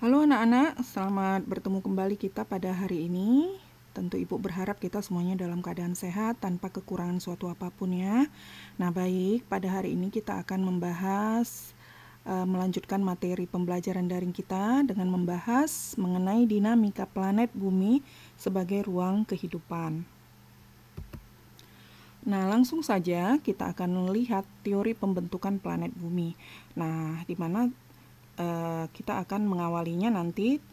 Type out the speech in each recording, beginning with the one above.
Halo anak-anak, selamat bertemu kembali kita pada hari ini. Tentu ibu berharap kita semuanya dalam keadaan sehat tanpa kekurangan suatu apapun ya. Nah baik, pada hari ini kita akan membahas eh, melanjutkan materi pembelajaran daring kita dengan membahas mengenai dinamika planet bumi sebagai ruang kehidupan. Nah, langsung saja kita akan melihat teori pembentukan planet bumi. Nah, di mana Eh, kita akan mengawalinya nanti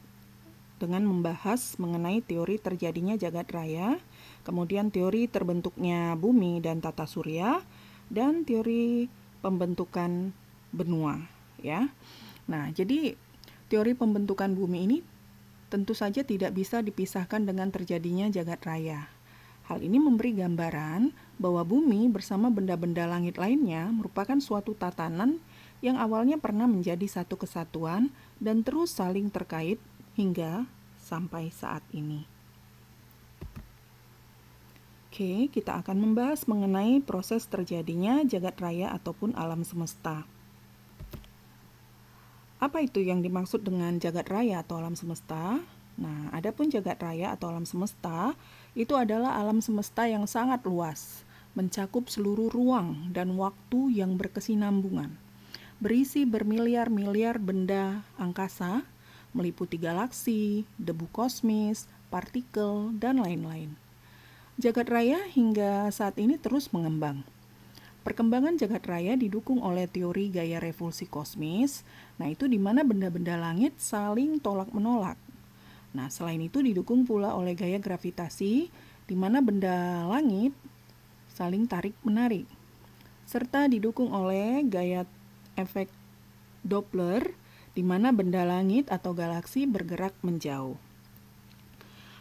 dengan membahas mengenai teori terjadinya jagat raya, kemudian teori terbentuknya bumi dan tata surya, dan teori pembentukan benua, ya. Nah, jadi teori pembentukan bumi ini tentu saja tidak bisa dipisahkan dengan terjadinya jagat raya. Hal ini memberi gambaran bahwa bumi bersama benda-benda langit lainnya merupakan suatu tatanan yang awalnya pernah menjadi satu kesatuan dan terus saling terkait hingga sampai saat ini. Oke, kita akan membahas mengenai proses terjadinya jagat raya ataupun alam semesta. Apa itu yang dimaksud dengan jagat raya atau alam semesta? Nah, adapun jagat raya atau alam semesta itu adalah alam semesta yang sangat luas, mencakup seluruh ruang dan waktu yang berkesinambungan berisi bermiliar-miliar benda angkasa, meliputi galaksi, debu kosmis, partikel, dan lain-lain. Jagat raya hingga saat ini terus mengembang. Perkembangan jagat raya didukung oleh teori gaya revolusi kosmis. Nah, itu di mana benda-benda langit saling tolak-menolak. Nah, selain itu didukung pula oleh gaya gravitasi, di mana benda langit saling tarik-menarik. Serta didukung oleh gaya efek Doppler, di mana benda langit atau galaksi bergerak menjauh.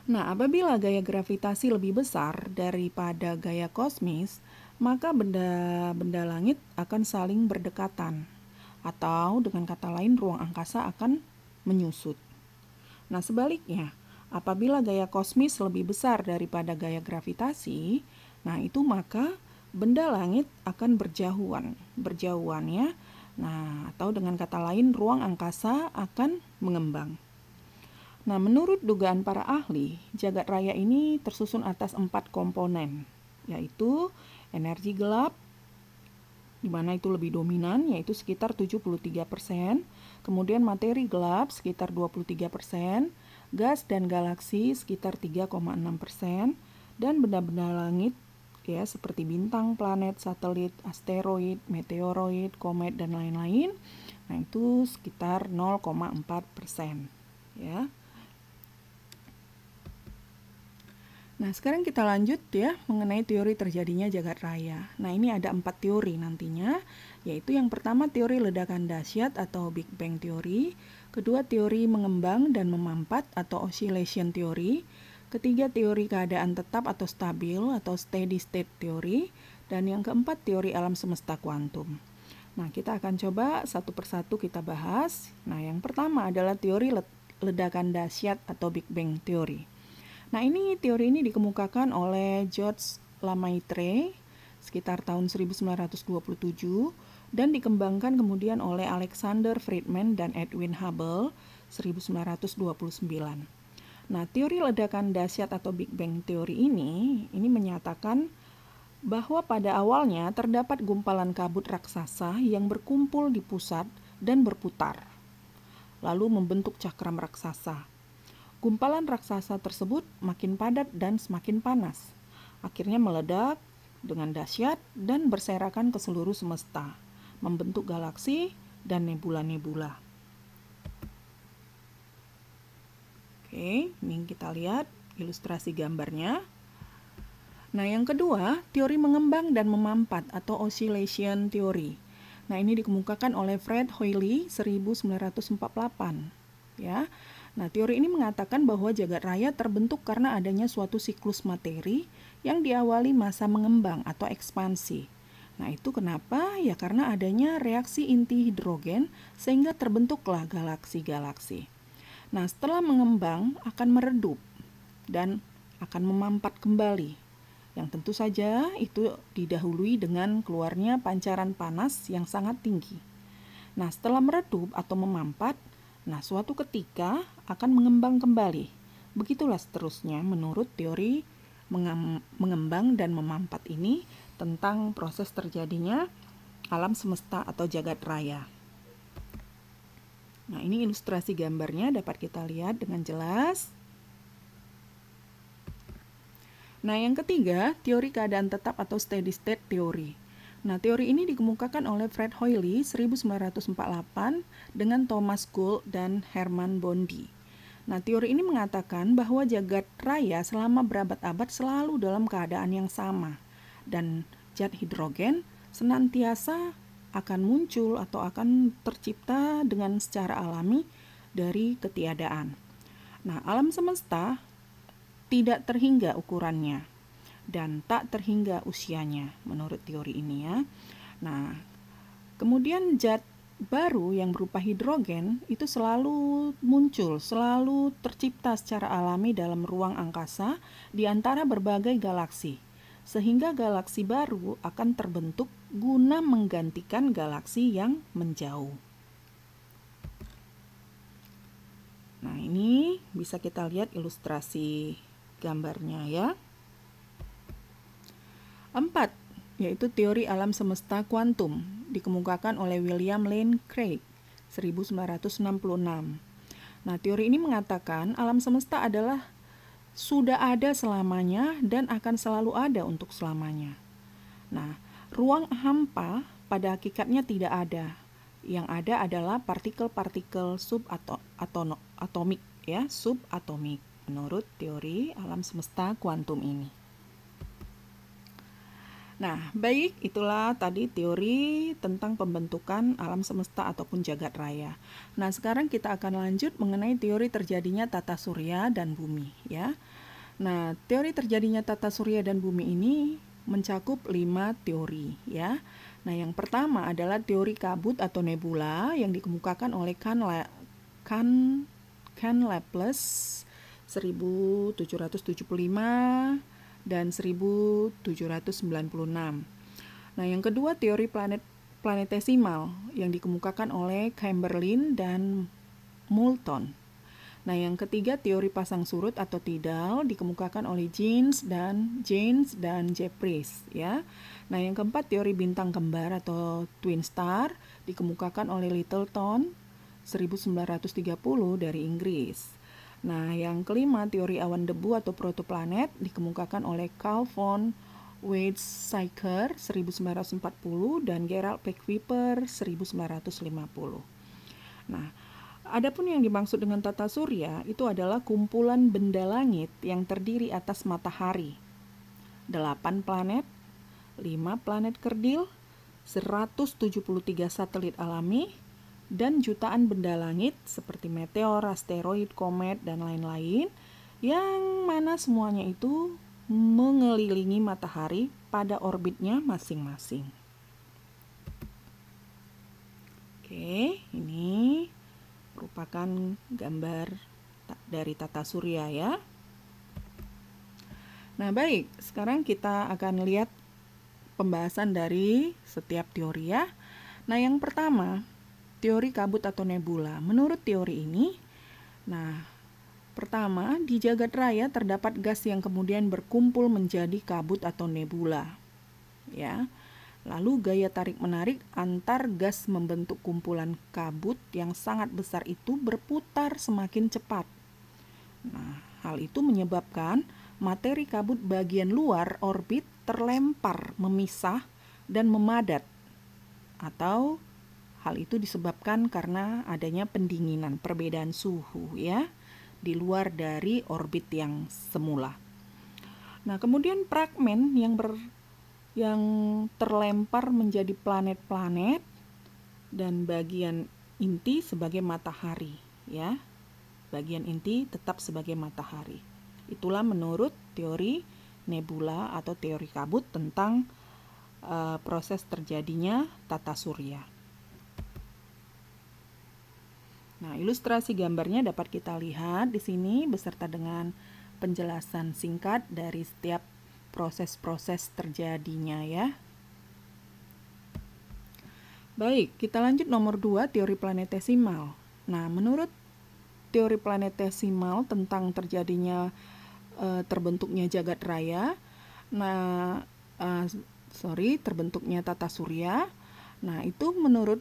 Nah, apabila gaya gravitasi lebih besar daripada gaya kosmis, maka benda-benda langit akan saling berdekatan, atau dengan kata lain, ruang angkasa akan menyusut. Nah, sebaliknya, apabila gaya kosmis lebih besar daripada gaya gravitasi, nah itu maka benda langit akan berjauhan. Berjauhannya Nah, atau dengan kata lain ruang angkasa akan mengembang. Nah, menurut dugaan para ahli, jagat raya ini tersusun atas empat komponen, yaitu energi gelap, di mana itu lebih dominan, yaitu sekitar 73%, kemudian materi gelap sekitar 23%, gas dan galaksi sekitar 3,6%, dan benda-benda langit ya seperti bintang, planet, satelit, asteroid, meteoroid, komet dan lain-lain. Nah, itu sekitar 0,4% ya. Nah, sekarang kita lanjut ya mengenai teori terjadinya jagat raya. Nah, ini ada empat teori nantinya, yaitu yang pertama teori ledakan dahsyat atau Big Bang teori, kedua teori mengembang dan memampat atau oscillation teori. Ketiga, teori keadaan tetap atau stabil atau steady state teori Dan yang keempat, teori alam semesta kuantum. Nah, kita akan coba satu persatu kita bahas. Nah, yang pertama adalah teori ledakan dahsyat atau Big Bang teori. Nah, ini teori ini dikemukakan oleh George Lemaitre sekitar tahun 1927 dan dikembangkan kemudian oleh Alexander Friedman dan Edwin Hubble 1929. Nah, teori ledakan dahsyat atau Big Bang teori ini, ini menyatakan bahwa pada awalnya terdapat gumpalan kabut raksasa yang berkumpul di pusat dan berputar, lalu membentuk cakram raksasa. Gumpalan raksasa tersebut makin padat dan semakin panas. Akhirnya meledak dengan dahsyat dan berserakan ke seluruh semesta, membentuk galaksi dan nebula-nebula. Oke, ini kita lihat ilustrasi gambarnya. Nah, yang kedua, teori mengembang dan memampat atau oscillation theory. Nah, ini dikemukakan oleh Fred Hoyle 1948, ya. Nah, teori ini mengatakan bahwa jagat raya terbentuk karena adanya suatu siklus materi yang diawali masa mengembang atau ekspansi. Nah, itu kenapa? Ya karena adanya reaksi inti hidrogen sehingga terbentuklah galaksi-galaksi. Nah, setelah mengembang akan meredup dan akan memampat kembali. Yang tentu saja itu didahului dengan keluarnya pancaran panas yang sangat tinggi. Nah, setelah meredup atau memampat, nah suatu ketika akan mengembang kembali. Begitulah seterusnya menurut teori mengembang dan memampat ini tentang proses terjadinya alam semesta atau jagat raya. Nah, ini ilustrasi gambarnya dapat kita lihat dengan jelas. Nah, yang ketiga, teori keadaan tetap atau steady state teori Nah, teori ini dikemukakan oleh Fred Hoyle 1948 dengan Thomas Gould dan Herman Bondi. Nah, teori ini mengatakan bahwa jagat raya selama berabad-abad selalu dalam keadaan yang sama dan zat hidrogen senantiasa akan muncul atau akan tercipta dengan secara alami dari ketiadaan. Nah, alam semesta tidak terhingga ukurannya dan tak terhingga usianya menurut teori ini ya. Nah, kemudian zat baru yang berupa hidrogen itu selalu muncul, selalu tercipta secara alami dalam ruang angkasa di antara berbagai galaksi. Sehingga galaksi baru akan terbentuk guna menggantikan galaksi yang menjauh. Nah, ini bisa kita lihat ilustrasi gambarnya ya. Empat, yaitu teori alam semesta kuantum dikemukakan oleh William Lane Craig 1966. Nah, teori ini mengatakan alam semesta adalah sudah ada selamanya dan akan selalu ada untuk selamanya. Nah, Ruang hampa pada hakikatnya tidak ada. Yang ada adalah partikel-partikel subatomik ya, subatomik menurut teori alam semesta kuantum ini. Nah, baik, itulah tadi teori tentang pembentukan alam semesta ataupun jagat raya. Nah, sekarang kita akan lanjut mengenai teori terjadinya tata surya dan bumi, ya. Nah, teori terjadinya tata surya dan bumi ini mencakup lima teori ya. Nah, yang pertama adalah teori kabut atau nebula yang dikemukakan oleh Kan tujuh Kan Kan Laplace 1775 dan 1796. Nah, yang kedua teori planet planetesimal yang dikemukakan oleh Chamberlin dan Moulton Nah, yang ketiga teori pasang surut atau tidal dikemukakan oleh Jeans dan Jeans dan Jeffries ya. Nah, yang keempat teori bintang kembar atau twin star dikemukakan oleh Littleton 1930 dari Inggris. Nah, yang kelima teori awan debu atau protoplanet dikemukakan oleh Carl von Weizsäcker 1940 dan Gerald Peck Kuiper 1950. Nah, Adapun yang dimaksud dengan tata surya itu adalah kumpulan benda langit yang terdiri atas matahari, delapan planet, lima planet kerdil, 173 satelit alami, dan jutaan benda langit seperti meteor, asteroid, komet, dan lain-lain yang mana semuanya itu mengelilingi matahari pada orbitnya masing-masing. Oke, ini merupakan gambar dari tata surya ya. Nah, baik, sekarang kita akan lihat pembahasan dari setiap teori ya. Nah, yang pertama, teori kabut atau nebula. Menurut teori ini, nah, pertama, di jagat raya terdapat gas yang kemudian berkumpul menjadi kabut atau nebula. Ya. Lalu gaya tarik-menarik antar gas membentuk kumpulan kabut yang sangat besar itu berputar semakin cepat. Nah, hal itu menyebabkan materi kabut bagian luar orbit terlempar, memisah, dan memadat. Atau hal itu disebabkan karena adanya pendinginan, perbedaan suhu ya, di luar dari orbit yang semula. Nah, kemudian fragmen yang ber yang terlempar menjadi planet-planet dan bagian inti sebagai matahari ya. Bagian inti tetap sebagai matahari. Itulah menurut teori nebula atau teori kabut tentang uh, proses terjadinya tata surya. Nah, ilustrasi gambarnya dapat kita lihat di sini beserta dengan penjelasan singkat dari setiap proses-proses terjadinya ya. Baik, kita lanjut nomor 2, teori planetesimal. Nah, menurut teori planetesimal tentang terjadinya e, terbentuknya jagat raya, nah e, sorry, terbentuknya tata surya. Nah, itu menurut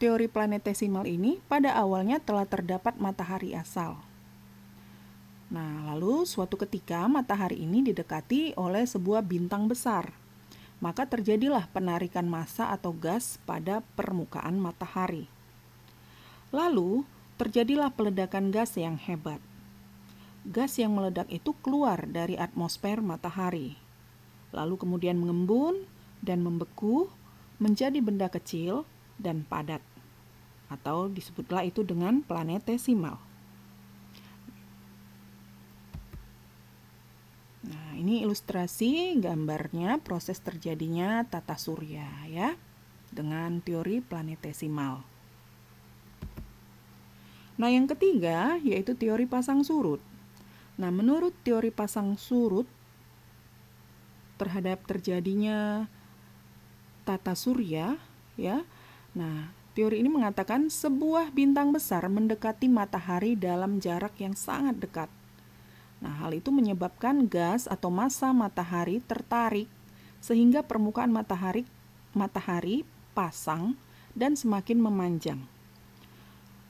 teori planetesimal ini pada awalnya telah terdapat matahari asal. Nah, lalu suatu ketika matahari ini didekati oleh sebuah bintang besar. Maka terjadilah penarikan massa atau gas pada permukaan matahari. Lalu terjadilah peledakan gas yang hebat. Gas yang meledak itu keluar dari atmosfer matahari. Lalu kemudian mengembun dan membeku menjadi benda kecil dan padat atau disebutlah itu dengan planetesimal. ini ilustrasi gambarnya proses terjadinya tata surya ya dengan teori planetesimal. Nah, yang ketiga yaitu teori pasang surut. Nah, menurut teori pasang surut terhadap terjadinya tata surya ya. Nah, teori ini mengatakan sebuah bintang besar mendekati matahari dalam jarak yang sangat dekat Nah, hal itu menyebabkan gas atau massa matahari tertarik sehingga permukaan matahari matahari pasang dan semakin memanjang.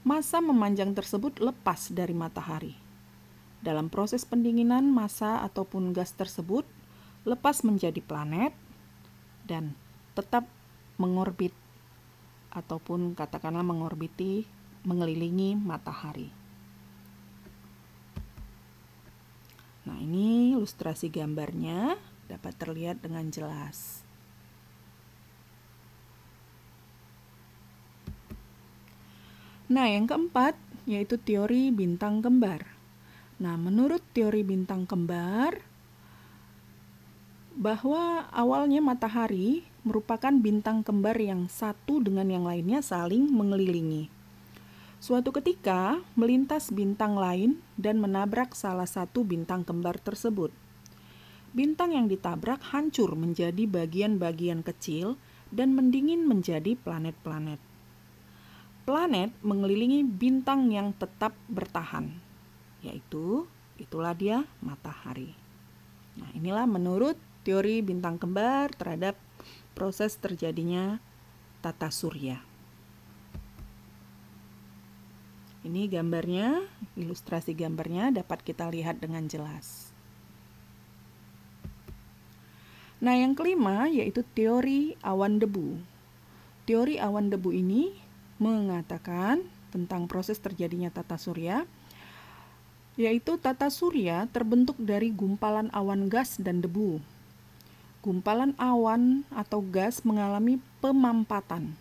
Massa memanjang tersebut lepas dari matahari. Dalam proses pendinginan, massa ataupun gas tersebut lepas menjadi planet dan tetap mengorbit ataupun katakanlah mengorbiti mengelilingi matahari. Nah, ini ilustrasi gambarnya dapat terlihat dengan jelas. Nah, yang keempat yaitu teori bintang kembar. Nah, menurut teori bintang kembar, bahwa awalnya matahari merupakan bintang kembar yang satu dengan yang lainnya saling mengelilingi. Suatu ketika, melintas bintang lain dan menabrak salah satu bintang kembar tersebut. Bintang yang ditabrak hancur menjadi bagian-bagian kecil dan mendingin menjadi planet-planet. Planet mengelilingi bintang yang tetap bertahan, yaitu itulah dia matahari. Nah, inilah menurut teori bintang kembar terhadap proses terjadinya tata surya. Ini gambarnya, ilustrasi gambarnya dapat kita lihat dengan jelas. Nah, yang kelima yaitu teori awan debu. Teori awan debu ini mengatakan tentang proses terjadinya tata surya, yaitu tata surya terbentuk dari gumpalan awan gas dan debu. Gumpalan awan atau gas mengalami pemampatan.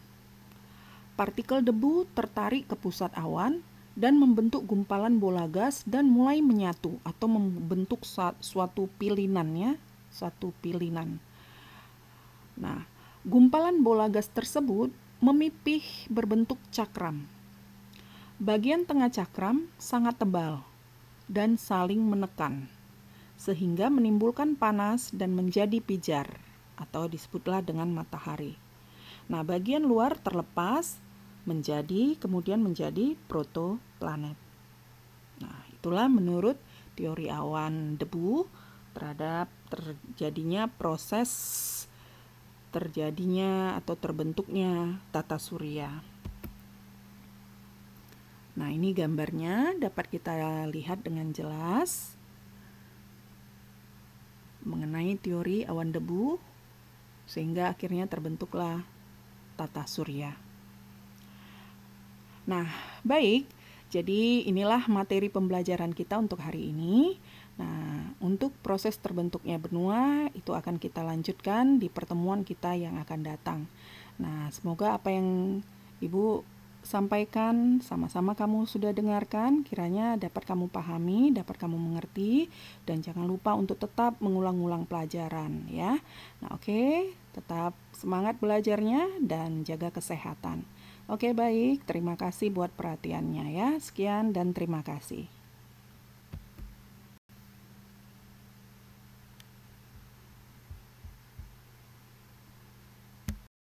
Partikel debu tertarik ke pusat awan, dan membentuk gumpalan bola gas dan mulai menyatu atau membentuk suatu pilinannya, satu pilinan. Nah, gumpalan bola gas tersebut memipih berbentuk cakram. Bagian tengah cakram sangat tebal dan saling menekan, sehingga menimbulkan panas dan menjadi pijar atau disebutlah dengan matahari. Nah, bagian luar terlepas menjadi kemudian menjadi protoplanet. Nah, itulah menurut teori awan debu terhadap terjadinya proses terjadinya atau terbentuknya tata surya. Nah, ini gambarnya dapat kita lihat dengan jelas mengenai teori awan debu sehingga akhirnya terbentuklah tata surya. Nah, baik. Jadi inilah materi pembelajaran kita untuk hari ini. Nah, untuk proses terbentuknya benua itu akan kita lanjutkan di pertemuan kita yang akan datang. Nah, semoga apa yang Ibu sampaikan sama-sama kamu sudah dengarkan kiranya dapat kamu pahami, dapat kamu mengerti dan jangan lupa untuk tetap mengulang-ulang pelajaran ya. Nah, oke, okay. tetap semangat belajarnya dan jaga kesehatan. Oke, baik. Terima kasih buat perhatiannya ya. Sekian dan terima kasih.